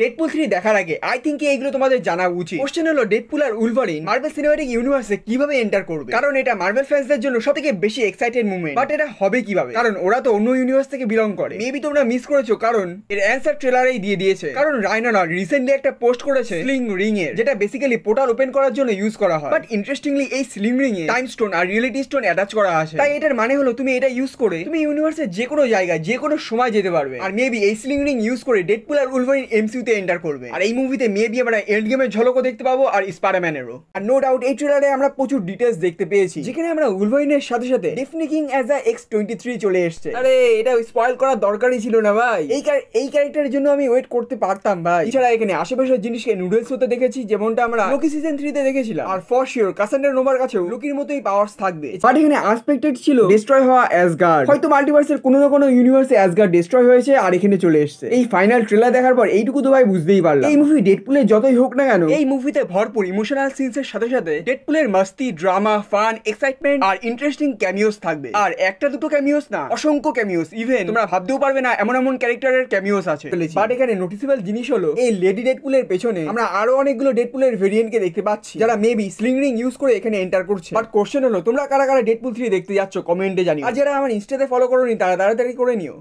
Deadpool three দেখার আগে I think এইগুলো তোমাদের জানা উচিত কোশ্চেন হলো ডেডপুল আর উলভারিন মার্বেল সিনেমাটিক ইউনিভার্সে কিভাবে এন্টার করবে কারণ এটা মার্বেল ফ্যান্সদের জন্য সব থেকে বেশি এক্সাইটেড মুভমেন্ট বাট এটা হবে কিভাবে কারণ ওরা তো অন্য ইউনিভার্স থেকে বিলং করে মেবি তোমরা মিস করেছো কারণ এর অ্যান্সার ট্রেলারেই দিয়ে দিয়েছে কারণ রায়নানর রিসেন্টলি একটা পোস্ট করেছে স্লিং রিং এর যেটা বেসিক্যালি পোর্টাল ওপেন করার জন্য ইউজ করা হয় বাট ইন্টারেস্টিংলি এই স্লিং রিং এ টাইম স্টোন আর রিয়েলিটি স্টোন অ্যাটাচ করা আছে তাই এটার মানে হলো তুমি এটা ইউজ করে তুমি ইউনিভার্সের যে কোনো জায়গায় যে কোনো সময় যেতে পারবে আর মেবি এই স্লিং রিং ইউজ করে ডেডপুল আর উলভারিন এমসিউ থ্রিতে এন্টার করবে আর এই মুভিতে মেবি আমরা এন্ড গেমের ঝলকও দেখতে পাবো আর স্পাইডারম্যানেরও আর নো ডাউট এই ট্রেলারে আমরা প্রচুর ডিটেলস দেখতে পেয়েছি যেখানে আমরা উলভাইনের সাথে সাথে Dafne Keen as a X twenty three চলে এসছে আরে এটা স্পয়েল করার দরকারই ছিল না ভাই এই এই ক্যারেক্টারের জন্য আমি ওয়েট করতে পারতাম ভাই এছাড়া এখানে আশেপাশের জিনিসকে নুডলস হতে দেখেছি যেমনটা আমরা লোকি সিজন থ্রিতে দেখেছিলাম আর ফর শিওর কাসান্ডার নোভার কাছেও লোকির মতোই পাওয়ার্স থাকবে বাট এখানে আনস্পেক্টেড ছিল ডিস্ট্রয় হওয়া অ্যাসগার্ড হয়তো মাল্টিভার্সের কোনো না কোনো ইউনিভার্সে অ্যাসগার্ড ডিস্ট্রয় হয়েছে আর এখানে চলে এসছে এই ফাইনাল ট্রেলার দেখার পর এইটুকু তো ভাই বুঝতেই পারলাম এই মুভি ডেডপুলের যতই হোক না কেন এই মুভিতে ভরপুর ইমোশনাল সিনসের সাথে সাথে ডেডপুলের মাস্তি ড্রামা ফান এক্সাইটমেন্ট আর ইন্টারেস্টিং ক্যামিওস থাকবে আর একটা দুটো ক্যামিওস না অসংখ্য ক্যামিওস ইভেন তোমরা ভাবতেও পারবে না এমন এমন ক্যারেক্টারের ক্যামিওস আছে বাট এখানে নোটিসেবল জিনিস হলো এই লেডি ডেডপুলের পেছনে আমরা আরো অনেকগুলো ডেডপুলের ভেরিয়েন্টকে দেখতে পাচ্ছি যারা মেবি স্লিং রিং ইউজ করে এখানে এন্টার করছে বাট কোশ্চেন হলো তোমরা কারা কারা ডেডপুল থ্রি দেখতে যাচ্ছ কমেন্টে জানিও আর যারা আমার ইনস্টাতে ফলো করোনি তারা তাড়াতাড়ি করে নিও